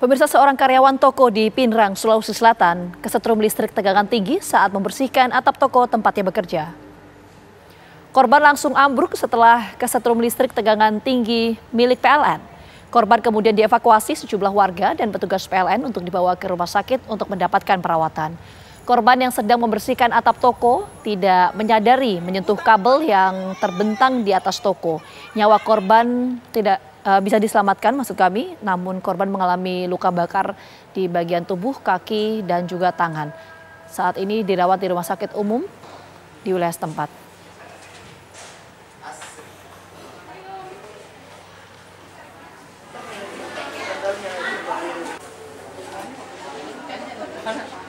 Pemirsa seorang karyawan toko di Pinrang, Sulawesi Selatan, kesetrum listrik tegangan tinggi saat membersihkan atap toko tempatnya bekerja. Korban langsung ambruk setelah kesetrum listrik tegangan tinggi milik PLN. Korban kemudian dievakuasi sejumlah warga dan petugas PLN untuk dibawa ke rumah sakit untuk mendapatkan perawatan. Korban yang sedang membersihkan atap toko tidak menyadari menyentuh kabel yang terbentang di atas toko. Nyawa korban tidak uh, bisa diselamatkan maksud kami, namun korban mengalami luka bakar di bagian tubuh, kaki, dan juga tangan. Saat ini dirawat di rumah sakit umum di wilayah setempat. Thank you.